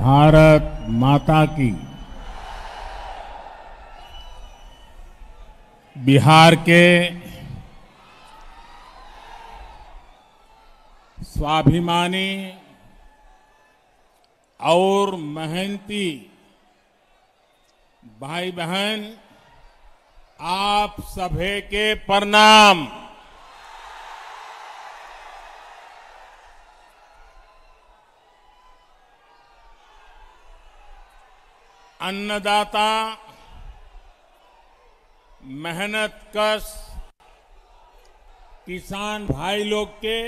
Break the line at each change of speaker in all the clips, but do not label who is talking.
भारत माता की बिहार के स्वाभिमानी और मेहनती भाई बहन आप सभी के प्रणाम अन्नदाता मेहनत कश किसान भाई लोग के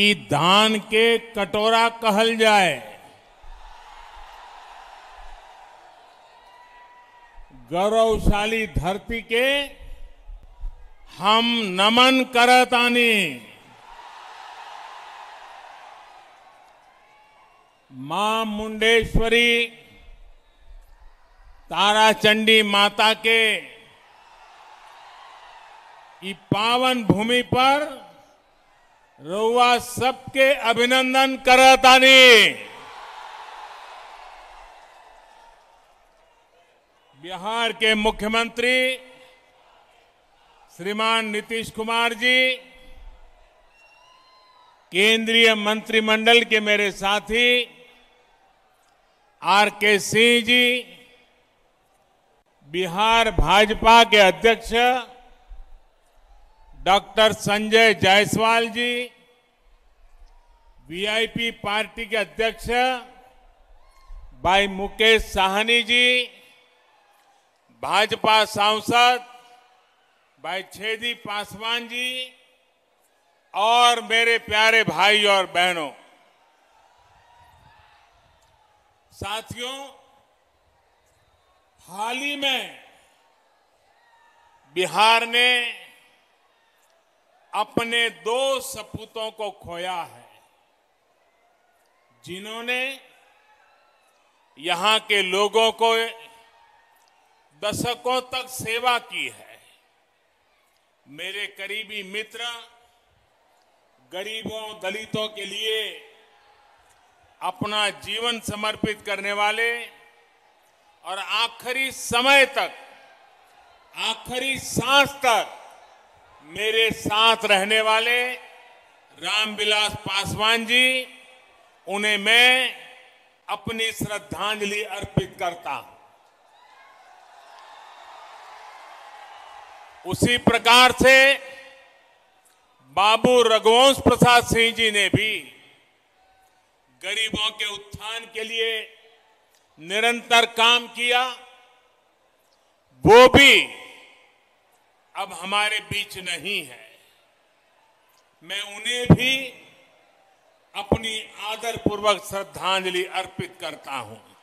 ई धान के कटोरा कहल जाए गौरवशाली धरती के हम नमन करतानी मां मुंडेश्वरी ताराचंडी माता के पावन भूमि पर रउआ सबके अभिनंदन करतानी बिहार के मुख्यमंत्री श्रीमान नीतीश कुमार जी केंद्रीय मंत्रिमंडल के मेरे साथी आर के सिंह जी बिहार भाजपा के अध्यक्ष doctor Sanjay Jaiswal ji VIP party के अध्यक्ष भाई मुकेश साहनी जी भाजपा सांसद भाई छेदी पासवान जी और मेरे प्यारे भाई और बहनों साथियों हाल ही में बिहार ने अपने दो सपूतों को खोया है जिन्होंने यहां के लोगों को दशकों तक सेवा की है मेरे करीबी मित्र गरीबों दलितों के लिए अपना जीवन समर्पित करने वाले और आखिरी समय तक आखिरी सांस तक मेरे साथ रहने वाले रामविलास पासवान जी उन्हें मैं अपनी श्रद्धांजलि अर्पित करता हूं उसी प्रकार से बाबू रघुवंश प्रसाद सिंह जी ने भी गरीबों के उत्थान के लिए निरंतर काम किया वो भी अब हमारे बीच नहीं है मैं उन्हें भी अपनी आदरपूर्वक श्रद्धांजलि अर्पित करता हूं